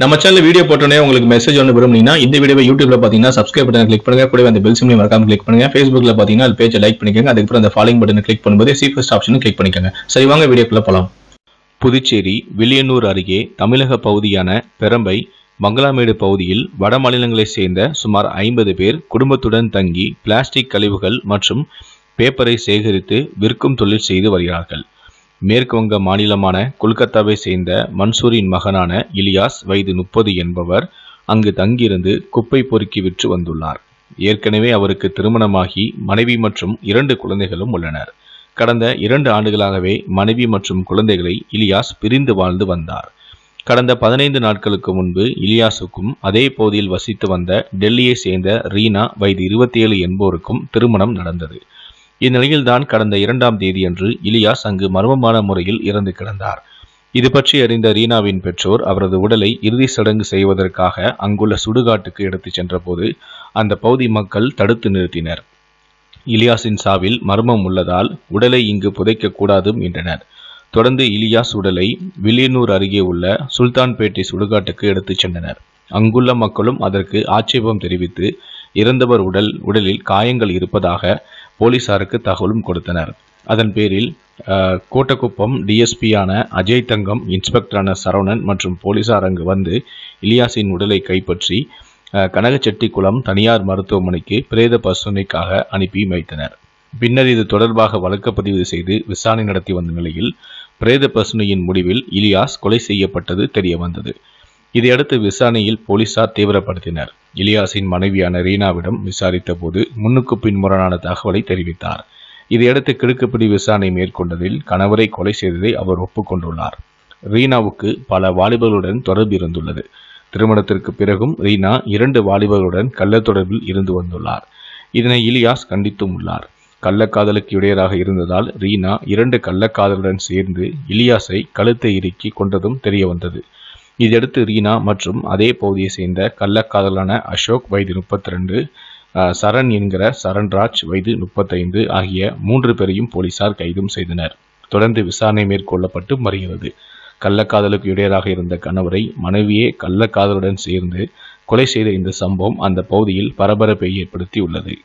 நம்ம channel video போட்டோன்னே உங்களுக்கு மெசேஜ் ஒன்று விரும்புனீங்கன்னா இந்த வீடியோ யூடியூப்ல பார்த்தீங்கன்னா சப்ஸ்கிரைப் பட்டன் கிளிக் பண்ணுங்க கூட அந்த பெல் சிம்லையும் மறக்காம கிளிக் பண்ணுங்க ஃபேஸ்புக்ல பார்த்தீங்கன்னா அது பேஜை லைக் பண்ணிக்கோங்க அதுக்கப்புறம் அந்த ஃபாலோயிங் பட்டன் கிளிக் பண்ணும்போது சீஃபஸ்ட் ஆப்ஷன் கிளிக் பண்ணிக்கோங்க சரி வாங்க வீடியோக்குள்ள போலாம் புதுச்சேரி வில்லியனூர் அருகே தமிழக பகுதியான பெரம்பை மங்களாமேடு பகுதியில் வட மாநிலங்களைச் சேர்ந்த சுமார் ஐம்பது பேர் குடும்பத்துடன் தங்கி பிளாஸ்டிக் கழிவுகள் மற்றும் பேப்பரை சேகரித்து விற்கும் தொழில் செய்து வருகிறார்கள் மேற்கு வங்க மாநிலமான கொல்கத்தாவை சேர்ந்த மன்சூரின் மகனான இலியாஸ் வயது முப்பது என்பவர் அங்கு தங்கியிருந்து குப்பை பொறுக்கி விற்று வந்துள்ளார் ஏற்கனவே அவருக்கு திருமணமாகி மனைவி மற்றும் இரண்டு குழந்தைகளும் உள்ளனர் கடந்த இரண்டு ஆண்டுகளாகவே மனைவி மற்றும் குழந்தைகளை இலியாஸ் பிரிந்து வாழ்ந்து வந்தார் கடந்த பதினைந்து நாட்களுக்கு முன்பு இலியாஸுக்கும் அதே பகுதியில் வசித்து வந்த டெல்லியை சேர்ந்த ரீனா வயது இருபத்தி ஏழு என்போருக்கும் திருமணம் நடந்தது இந்நிலையில்தான் கடந்த இரண்டாம் தேதியன்று இலியாஸ் அங்கு மர்மமான முறையில் இறந்து கிடந்தார் இது பற்றி அறிந்த ரீனாவின் பெற்றோர் அவரது உடலை இறுதி சடங்கு செய்வதற்காக அங்குள்ள சுடுகாட்டுக்கு எடுத்துச் சென்றபோது அந்த பகுதி மக்கள் தடுத்து நிறுத்தினர் இலியாஸின் சாவில் மர்மம் உள்ளதால் உடலை இங்கு புதைக்கக்கூடாதும் என்றனர் தொடர்ந்து இலியாஸ் உடலை வில்லியனூர் அருகே உள்ள சுல்தான்பேட்டை சுடுகாட்டுக்கு எடுத்துச் சென்றனர் அங்குள்ள மக்களும் அதற்கு ஆட்சேபம் தெரிவித்து இறந்தவர் உடல் உடலில் காயங்கள் இருப்பதாக போலீசாருக்கு தகவலும் கொடுத்தனர் அதன் பேரில் கோட்டக்குப்பம் டிஎஸ்பியான அஜய் தங்கம் இன்ஸ்பெக்டரான சரவணன் மற்றும் போலீசார் அங்கு வந்து இலியாஸின் உடலை கைப்பற்றி குளம் தனியார் மருத்துவமனைக்கு பிரேத பரிசோதனைக்காக அனுப்பி வைத்தனர் பின்னர் இது தொடர்பாக வழக்கப்பதிவு செய்து விசாரணை நடத்தி வந்த நிலையில் பிரேத பசுனையின் முடிவில் இலியாஸ் கொலை செய்யப்பட்டது தெரியவந்தது வந்தது இதையடுத்து விசாரணையில் போலீசார் தீவிரப்படுத்தினர் இலியாஸின் மனைவியான ரீனாவிடம் விசாரித்த போது முன்னுக்கு பின்முரணான தகவலை தெரிவித்தார் இதையடுத்து கிடுக்குப்பிடி விசாரணை மேற்கொண்டதில் கணவரை கொலை செய்ததை அவர் ஒப்புக்கொண்டுள்ளார் ரீனாவுக்கு பல வாலிபர்களுடன் தொடர்பு இருந்துள்ளது திருமணத்திற்கு பிறகும் ரீனா இரண்டு வாலிபர்களுடன் கள்ள தொடர்பில் இருந்து வந்துள்ளார் இதனை இலியாஸ் கண்டித்தும் உள்ளார் கள்ளக்காதலுக்கு இடையராக இருந்ததால் ரீனா இரண்டு கள்ளக்காதலுடன் சேர்ந்து இலியாஸை கழுத்தை இறுக்கி கொண்டதும் தெரிய வந்தது இதையடுத்து ரீனா மற்றும் அதே பகுதியை சேர்ந்த கள்ளக்காதலான அசோக் வயது முப்பத்தி ரெண்டு சரண் என்கிற சரண்ராஜ் வயது முப்பத்தைந்து ஆகிய மூன்று பேரையும் போலீசார் கைதும் செய்தனர் தொடர்ந்து விசாரணை மேற்கொள்ளப்பட்டு வருகிறது கள்ளக்காதலுக்கு இடையராக இருந்த கணவரை மனைவியே கள்ளக்காதலுடன் சேர்ந்து கொலை செய்த இந்த சம்பவம் அந்த பகுதியில் பரபரப்பை ஏற்படுத்தி உள்ளது